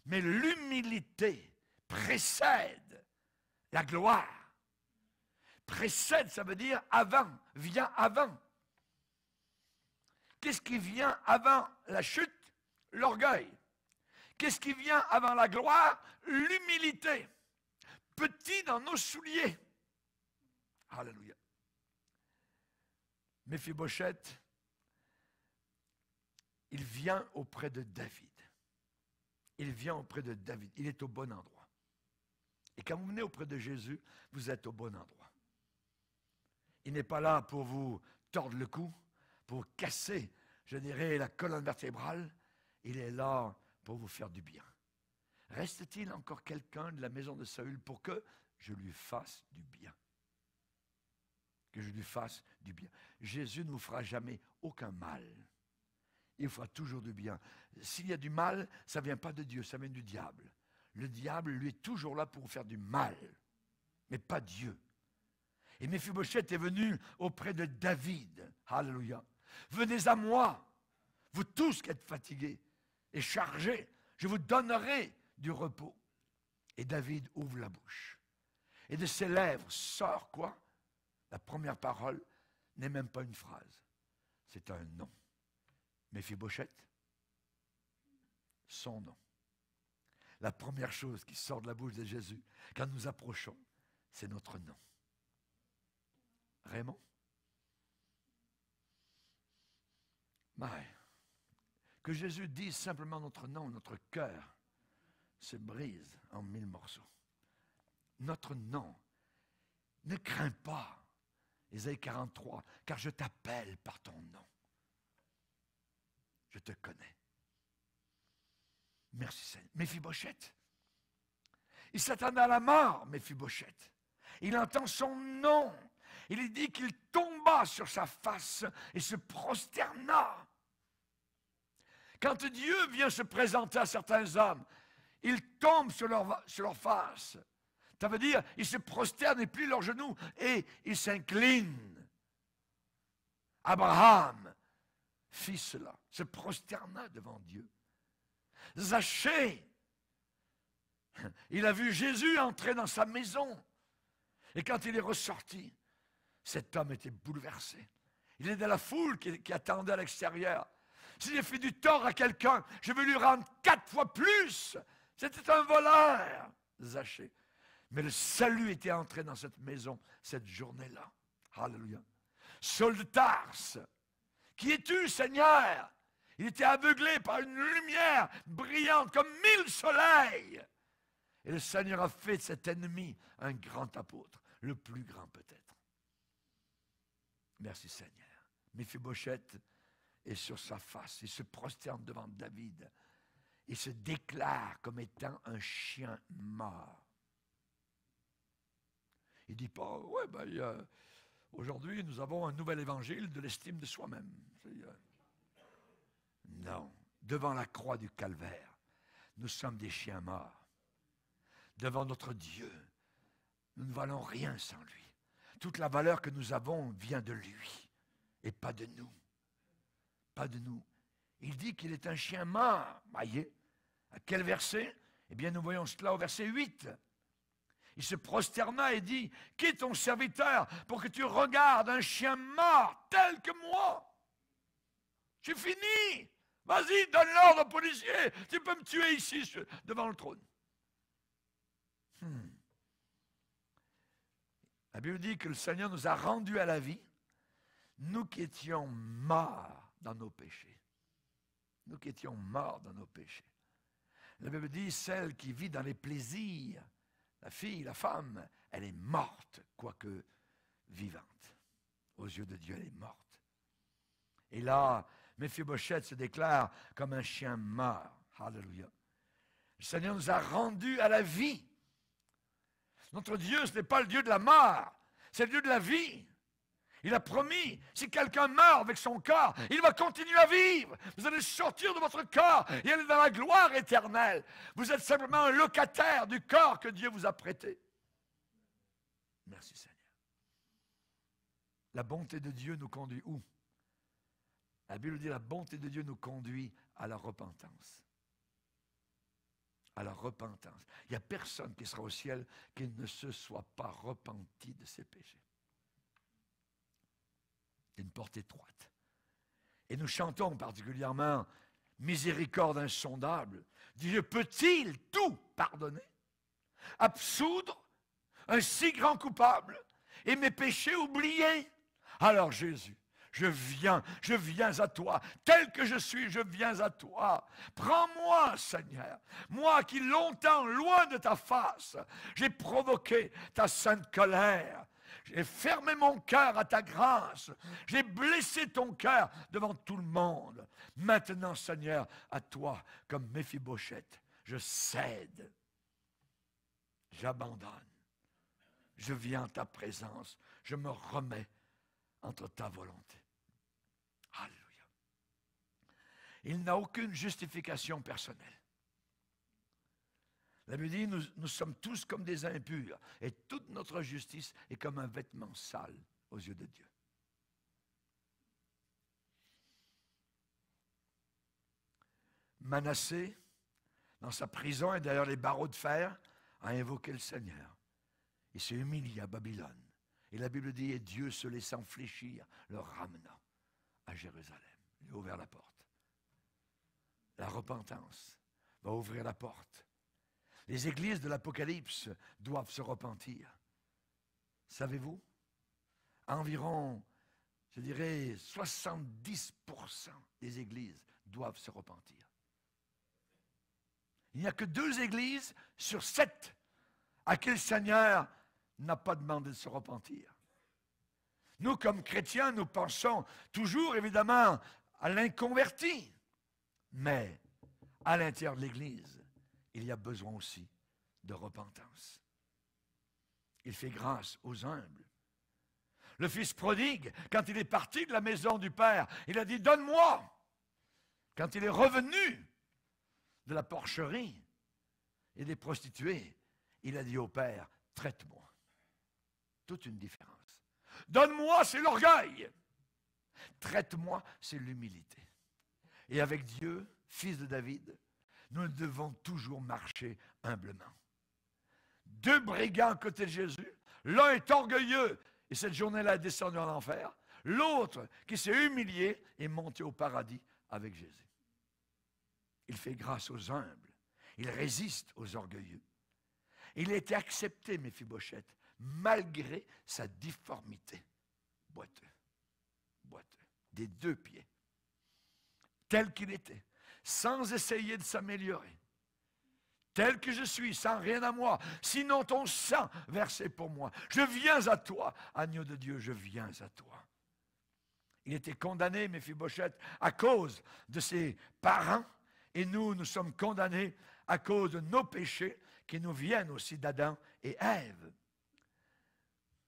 mais l'humilité précède la gloire. Précède, ça veut dire avant, vient avant. Qu'est-ce qui vient avant la chute L'orgueil. Qu'est-ce qui vient avant la gloire L'humilité. Petit dans nos souliers. Alléluia. Méphibochette, il vient auprès de David. Il vient auprès de David. Il est au bon endroit. Et quand vous venez auprès de Jésus, vous êtes au bon endroit. Il n'est pas là pour vous tordre le cou, pour casser, je dirais, la colonne vertébrale. Il est là pour vous faire du bien. Reste-t-il encore quelqu'un de la maison de Saül pour que je lui fasse du bien Que je lui fasse du bien. Jésus ne vous fera jamais aucun mal. Il vous fera toujours du bien. S'il y a du mal, ça ne vient pas de Dieu, ça vient du diable. Le diable, lui, est toujours là pour vous faire du mal, mais pas Dieu. Et Mephibosheth est venu auprès de David. Alléluia. Venez à moi, vous tous qui êtes fatigués et chargés, je vous donnerai du repos. Et David ouvre la bouche. Et de ses lèvres sort quoi La première parole n'est même pas une phrase. C'est un nom. Fibochette, son nom. La première chose qui sort de la bouche de Jésus quand nous approchons, c'est notre nom. Raymond Mais que Jésus dise simplement notre nom, notre cœur, se brise en mille morceaux. Notre nom ne crains pas. Isaïe 43, car je t'appelle par ton nom. Je te connais. Merci Seigneur. Méphibochette. Il s'attendait à la mort, Méphibochette. Il entend son nom. Il dit qu'il tomba sur sa face et se prosterna. Quand Dieu vient se présenter à certains hommes, ils tombent sur leur, face. Ça veut dire, ils se prosternent et plient leurs genoux et ils s'inclinent. Abraham fit cela, se prosterna devant Dieu. Zachée, il a vu Jésus entrer dans sa maison. Et quand il est ressorti, cet homme était bouleversé. Il est de la foule qui, attendait à l'extérieur. Si j'ai fait du tort à quelqu'un, je veux lui rendre quatre fois plus c'était un voleur, Zachée. Mais le salut était entré dans cette maison cette journée-là. Alléluia. Saul de Qui es-tu, Seigneur Il était aveuglé par une lumière brillante comme mille soleils. Et le Seigneur a fait de cet ennemi un grand apôtre, le plus grand peut-être. Merci Seigneur. Mephibosheth est sur sa face. Il se prosterne devant David il se déclare comme étant un chien mort. Il ne dit pas, ouais, ben, aujourd'hui, nous avons un nouvel évangile de l'estime de soi-même. Euh, non, devant la croix du calvaire, nous sommes des chiens morts. Devant notre Dieu, nous ne valons rien sans lui. Toute la valeur que nous avons vient de lui et pas de nous. Pas de nous. Il dit qu'il est un chien mort. Voyez, à quel verset Eh bien, nous voyons cela au verset 8. Il se prosterna et dit, qui est ton serviteur pour que tu regardes un chien mort tel que moi J'ai fini. Vas-y, donne l'ordre au policier. Tu peux me tuer ici, devant le trône. Hmm. La Bible dit que le Seigneur nous a rendus à la vie, nous qui étions morts dans nos péchés. Nous qui étions morts dans nos péchés. La Bible dit, celle qui vit dans les plaisirs, la fille, la femme, elle est morte, quoique vivante. Aux yeux de Dieu, elle est morte. Et là, Mephibosheth se déclare comme un chien mort. Hallelujah. Le Seigneur nous a rendus à la vie. Notre Dieu, ce n'est pas le Dieu de la mort, c'est le Dieu de la vie. Il a promis, si quelqu'un meurt avec son corps, il va continuer à vivre. Vous allez sortir de votre corps et aller dans la gloire éternelle. Vous êtes simplement un locataire du corps que Dieu vous a prêté. Merci Seigneur. La bonté de Dieu nous conduit où La Bible dit la bonté de Dieu nous conduit à la repentance à la repentance. Il n'y a personne qui sera au ciel qui ne se soit pas repenti de ses péchés une porte étroite. Et nous chantons particulièrement Miséricorde insondable. Dieu peut-il tout pardonner Absoudre un si grand coupable et mes péchés oubliés Alors Jésus, je viens, je viens à toi. Tel que je suis, je viens à toi. Prends-moi, Seigneur. Moi qui longtemps, loin de ta face, j'ai provoqué ta sainte colère. J'ai fermé mon cœur à ta grâce. J'ai blessé ton cœur devant tout le monde. Maintenant, Seigneur, à toi, comme Méphibochette, je cède. J'abandonne. Je viens à ta présence. Je me remets entre ta volonté. Alléluia. Il n'a aucune justification personnelle. La Bible dit, nous, sommes tous comme des impurs, et toute notre justice est comme un vêtement sale aux yeux de Dieu. Manassé, dans sa prison et derrière les barreaux de fer, a invoqué le Seigneur. Il s'est humilié à Babylone. Et la Bible dit, et Dieu se laissant fléchir, le ramena à Jérusalem. Il a ouvert la porte. La repentance va ouvrir la porte les églises de l'Apocalypse doivent se repentir. Savez-vous Environ, je dirais, 70% des églises doivent se repentir. Il n'y a que deux églises sur sept à qui le Seigneur n'a pas demandé de se repentir. Nous, comme chrétiens, nous pensons toujours, évidemment, à l'inconverti, mais à l'intérieur de l'Église, il y a besoin aussi de repentance. Il fait grâce aux humbles. Le fils prodigue, quand il est parti de la maison du Père, il a dit, donne-moi. Quand il est revenu de la porcherie et des prostituées, il a dit au Père, traite-moi. Toute une différence. Donne-moi, c'est l'orgueil. Traite-moi, c'est l'humilité. Et avec Dieu, fils de David, nous devons toujours marcher humblement. Deux brigands à côté de Jésus, l'un est orgueilleux et cette journée-là est descendu en enfer, l'autre qui s'est humilié est monté au paradis avec Jésus. Il fait grâce aux humbles, il résiste aux orgueilleux. Il a été accepté, Méphibochette, malgré sa difformité. Boiteux, boiteux, des deux pieds, tel qu'il était sans essayer de s'améliorer. Tel que je suis, sans rien à moi, sinon ton sang versé pour moi. Je viens à toi, agneau de Dieu, je viens à toi. Il était condamné, Méphibochette, à cause de ses parents, et nous, nous sommes condamnés à cause de nos péchés qui nous viennent aussi d'Adam et Ève.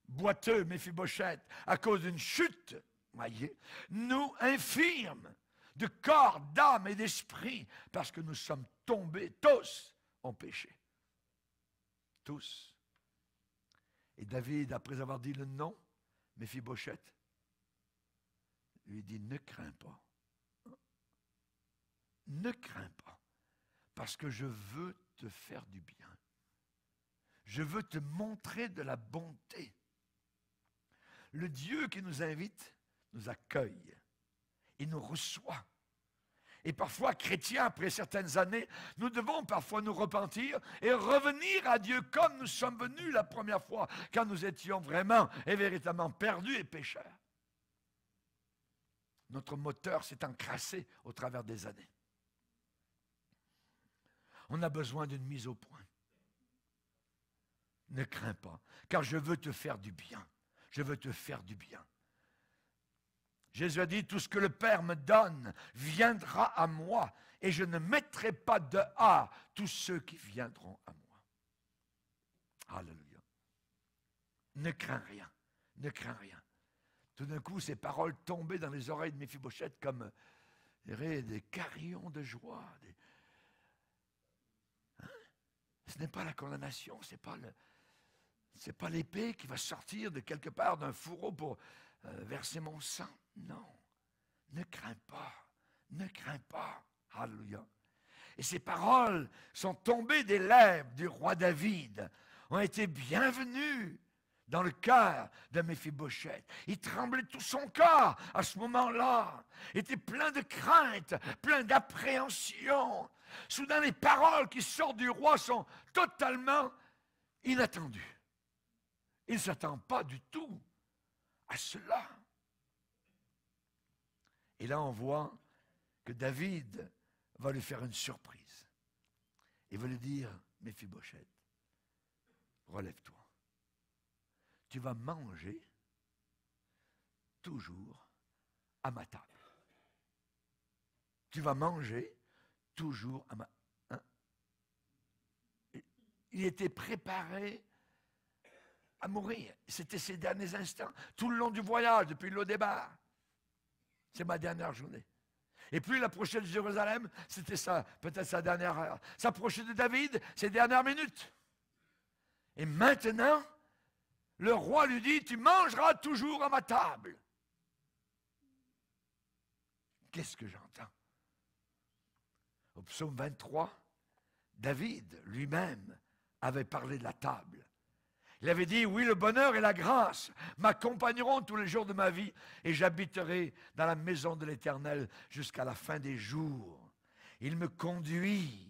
Boiteux, Méphibochette, à cause d'une chute, voyez, nous infirmes, de corps, d'âme et d'esprit, parce que nous sommes tombés tous en péché. Tous. Et David, après avoir dit le nom, Méphibochette, lui dit, ne crains pas. Ne crains pas, parce que je veux te faire du bien. Je veux te montrer de la bonté. Le Dieu qui nous invite nous accueille il nous reçoit. Et parfois, chrétiens, après certaines années, nous devons parfois nous repentir et revenir à Dieu comme nous sommes venus la première fois, quand nous étions vraiment et véritablement perdus et pécheurs. Notre moteur s'est encrassé au travers des années. On a besoin d'une mise au point. Ne crains pas, car je veux te faire du bien. Je veux te faire du bien. Jésus a dit, tout ce que le Père me donne viendra à moi, et je ne mettrai pas de « à » tous ceux qui viendront à moi. Alléluia. Ne crains rien, ne crains rien. Tout d'un coup, ces paroles tombaient dans les oreilles de mes fibochettes comme des carillons de joie. Hein? Ce n'est pas la condamnation, ce n'est pas pas l'épée qui va sortir de quelque part d'un fourreau pour euh, verser mon sang. Non. Ne crains pas. Ne crains pas. Alléluia. Et ces paroles sont tombées des lèvres du roi David, ont été bienvenues dans le cœur de Méphibosheth. Il tremblait tout son corps à ce moment-là, était plein de crainte, plein d'appréhension. Soudain, les paroles qui sortent du roi sont totalement inattendues. Il ne s'attend pas du tout à cela. Et là, on voit que David va lui faire une surprise. Il va lui dire, Bochette, relève-toi. Tu vas manger toujours à ma table. Tu vas manger toujours à ma... Hein? Il était préparé à mourir. C'était ses derniers instants. Tout le long du voyage, depuis le départ. C'est ma dernière journée. Et puis il approchait de Jérusalem, c'était ça, peut-être sa dernière heure. S'approcher de David, ses dernières minutes. Et maintenant, le roi lui dit, tu mangeras toujours à ma table. Qu'est-ce que j'entends Au psaume 23, David lui-même avait parlé de la table. Il avait dit, oui, le bonheur et la grâce m'accompagneront tous les jours de ma vie et j'habiterai dans la maison de l'Éternel jusqu'à la fin des jours. Il me conduit,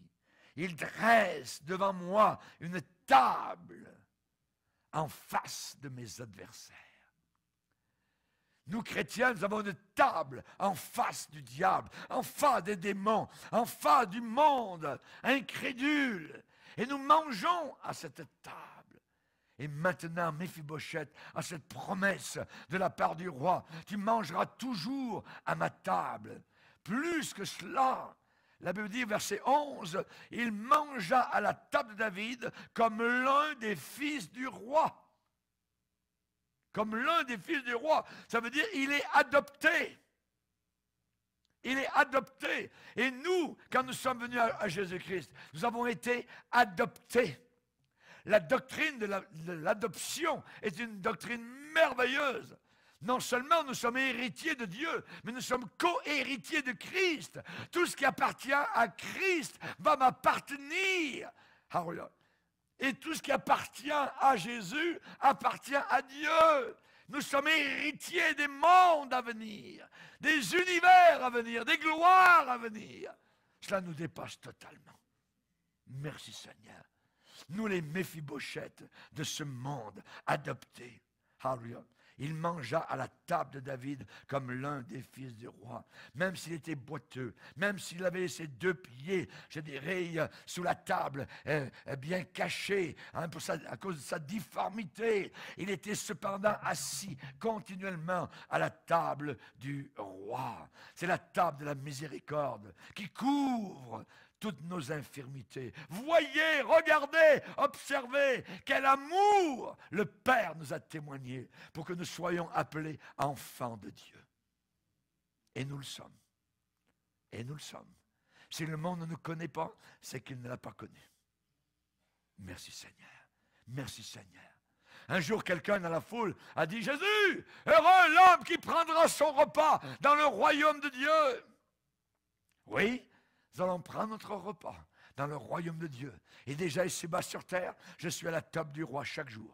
il dresse devant moi une table en face de mes adversaires. Nous chrétiens, nous avons une table en face du diable, en face des démons, en face du monde incrédule. Et nous mangeons à cette table. Et maintenant, Mephibosheth a cette promesse de la part du roi, tu mangeras toujours à ma table. Plus que cela, la Bible dit, verset 11, il mangea à la table de David comme l'un des fils du roi. Comme l'un des fils du roi. Ça veut dire, il est adopté. Il est adopté. Et nous, quand nous sommes venus à Jésus-Christ, nous avons été adoptés. La doctrine de l'adoption est une doctrine merveilleuse. Non seulement nous sommes héritiers de Dieu, mais nous sommes co-héritiers de Christ. Tout ce qui appartient à Christ va m'appartenir. Ah, oh Et tout ce qui appartient à Jésus appartient à Dieu. Nous sommes héritiers des mondes à venir, des univers à venir, des gloires à venir. Cela nous dépasse totalement. Merci Seigneur. Nous, les Méphibochettes de ce monde adopté. Harriot, Il mangea à la table de David comme l'un des fils du roi. Même s'il était boiteux, même s'il avait ses deux pieds, je dirais, euh, sous la table, euh, euh, bien caché, hein, à cause de sa difformité, il était cependant assis continuellement à la table du roi. C'est la table de la miséricorde qui couvre toutes nos infirmités. Voyez, regardez, observez quel amour le Père nous a témoigné pour que nous soyons appelés enfants de Dieu. Et nous le sommes. Et nous le sommes. Si le monde ne nous connaît pas, c'est qu'il ne l'a pas connu. Merci Seigneur. Merci Seigneur. Un jour, quelqu'un dans la foule a dit, Jésus, heureux l'homme qui prendra son repas dans le royaume de Dieu. Oui, nous allons prendre notre repas dans le royaume de Dieu. Et déjà ici bas sur terre, je suis à la table du roi chaque jour.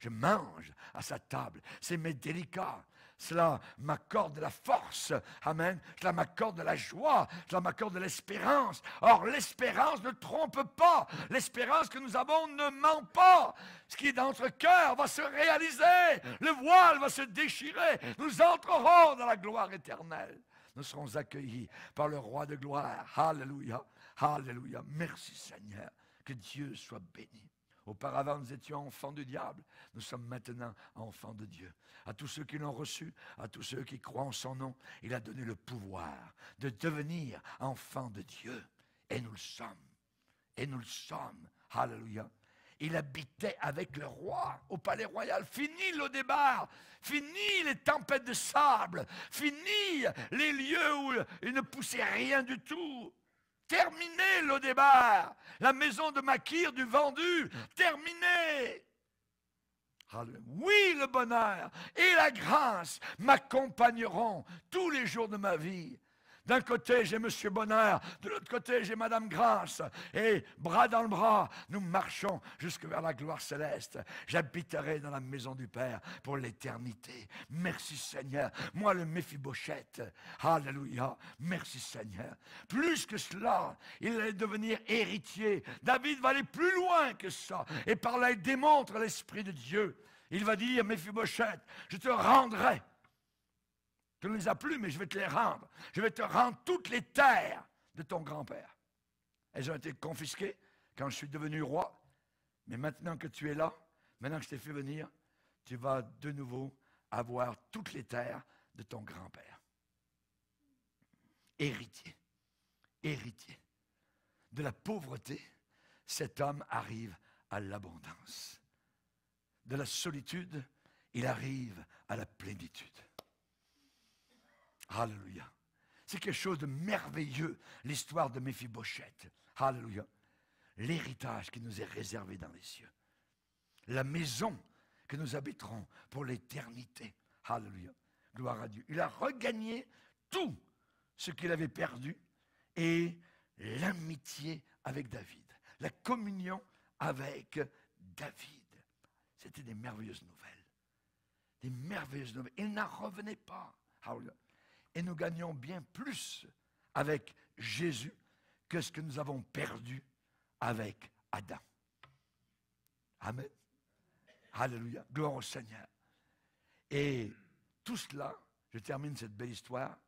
Je mange à sa table. C'est mes délicats. Cela m'accorde de la force. Amen. Cela m'accorde de la joie. Cela m'accorde de l'espérance. Or, l'espérance ne trompe pas. L'espérance que nous avons ne ment pas. Ce qui est dans notre cœur va se réaliser. Le voile va se déchirer. Nous entrerons dans la gloire éternelle nous serons accueillis par le roi de gloire. Alléluia. Alléluia. Merci Seigneur. Que Dieu soit béni. Auparavant, nous étions enfants du diable. Nous sommes maintenant enfants de Dieu. À tous ceux qui l'ont reçu, à tous ceux qui croient en son nom, il a donné le pouvoir de devenir enfants de Dieu. Et nous le sommes. Et nous le sommes. Alléluia. Il habitait avec le roi au palais royal. Fini le des fini les tempêtes de sable, fini les lieux où il ne poussait rien du tout. Terminé le des la maison de Makir du vendu, terminé. Ah, oui, le bonheur et la grâce m'accompagneront tous les jours de ma vie d'un côté, j'ai Monsieur Bonheur, de l'autre côté, j'ai Madame Grâce. Et bras dans le bras, nous marchons jusque vers la gloire céleste. J'habiterai dans la maison du Père pour l'éternité. Merci Seigneur. Moi, le Méphibochette. Alléluia. Merci Seigneur. Plus que cela, il allait devenir héritier. David va aller plus loin que ça. Et par là, il démontre l'Esprit de Dieu. Il va dire, Méphibochette, je te rendrai je ne les ai plus, mais je vais te les rendre. Je vais te rendre toutes les terres de ton grand-père. Elles ont été confisquées quand je suis devenu roi. Mais maintenant que tu es là, maintenant que je t'ai fait venir, tu vas de nouveau avoir toutes les terres de ton grand-père. Héritier, héritier. De la pauvreté, cet homme arrive à l'abondance. De la solitude, il arrive à la plénitude. Alléluia. C'est quelque chose de merveilleux, l'histoire de Méphibochette. Alléluia. L'héritage qui nous est réservé dans les cieux. La maison que nous habiterons pour l'éternité. Alléluia. Gloire à Dieu. Il a regagné tout ce qu'il avait perdu et l'amitié avec David, la communion avec David. C'était des merveilleuses nouvelles. Des merveilleuses nouvelles. Il n'en revenait pas. Hallelujah et nous gagnons bien plus avec Jésus que ce que nous avons perdu avec Adam. Amen. Alléluia. Gloire au Seigneur. Et tout cela, je termine cette belle histoire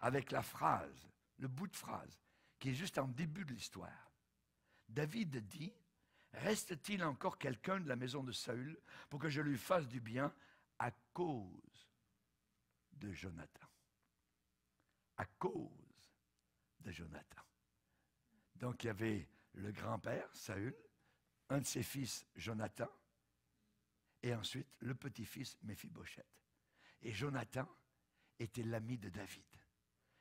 avec la phrase, le bout de phrase, qui est juste en début de l'histoire. David dit, Reste-t-il encore quelqu'un de la maison de Saül pour que je lui fasse du bien à cause de Jonathan à cause de Jonathan. Donc il y avait le grand-père, Saül, un de ses fils, Jonathan, et ensuite le petit-fils, Méphibochette. Et Jonathan était l'ami de David.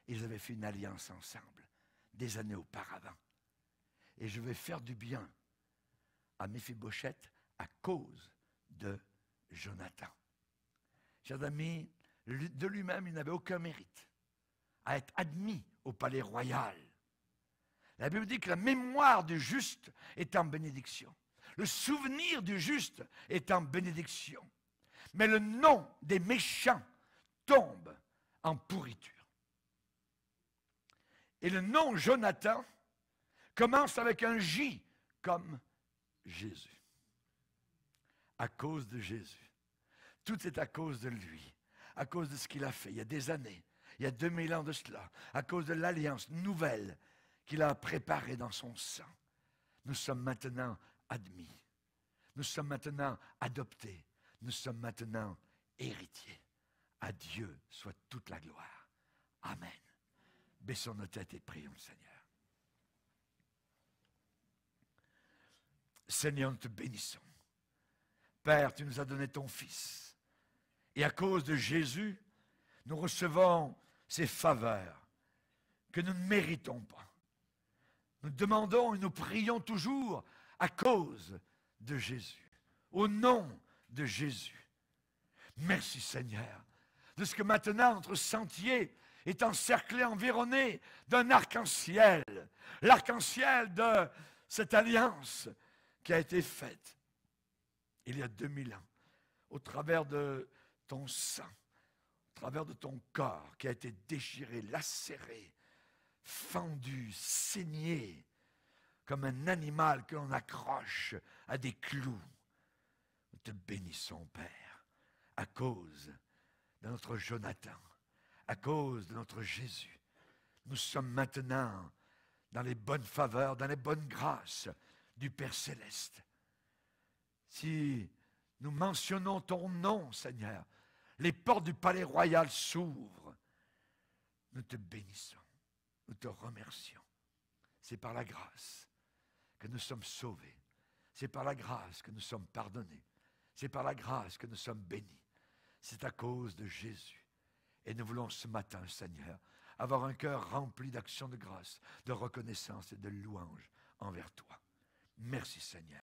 Ils avaient fait une alliance ensemble des années auparavant. Et je vais faire du bien à Méphibochette à cause de Jonathan. Chers amis, de lui-même, il n'avait aucun mérite à être admis au palais royal. La Bible dit que la mémoire du juste est en bénédiction. Le souvenir du juste est en bénédiction. Mais le nom des méchants tombe en pourriture. Et le nom Jonathan commence avec un J comme Jésus. À cause de Jésus. Tout est à cause de lui, à cause de ce qu'il a fait il y a des années, il y a 2000 ans de cela, à cause de l'alliance nouvelle qu'il a préparée dans son sang. Nous sommes maintenant admis. Nous sommes maintenant adoptés. Nous sommes maintenant héritiers. À Dieu soit toute la gloire. Amen. Baissons nos têtes et prions le Seigneur. Seigneur, nous te bénissons. Père, tu nous as donné ton Fils. Et à cause de Jésus, nous recevons ces faveurs que nous ne méritons pas. Nous demandons et nous prions toujours à cause de Jésus, au nom de Jésus. Merci Seigneur de ce que maintenant notre sentier est encerclé, environné d'un arc-en-ciel, l'arc-en-ciel de cette alliance qui a été faite il y a 2000 ans, au travers de ton sang, travers de ton corps qui a été déchiré, lacéré, fendu, saigné, comme un animal que l'on accroche à des clous. Nous te bénissons, Père, à cause de notre Jonathan, à cause de notre Jésus. Nous sommes maintenant dans les bonnes faveurs, dans les bonnes grâces du Père céleste. Si nous mentionnons ton nom, Seigneur, les portes du palais royal s'ouvrent. Nous te bénissons, nous te remercions. C'est par la grâce que nous sommes sauvés. C'est par la grâce que nous sommes pardonnés. C'est par la grâce que nous sommes bénis. C'est à cause de Jésus. Et nous voulons ce matin, Seigneur, avoir un cœur rempli d'actions de grâce, de reconnaissance et de louange envers toi. Merci Seigneur.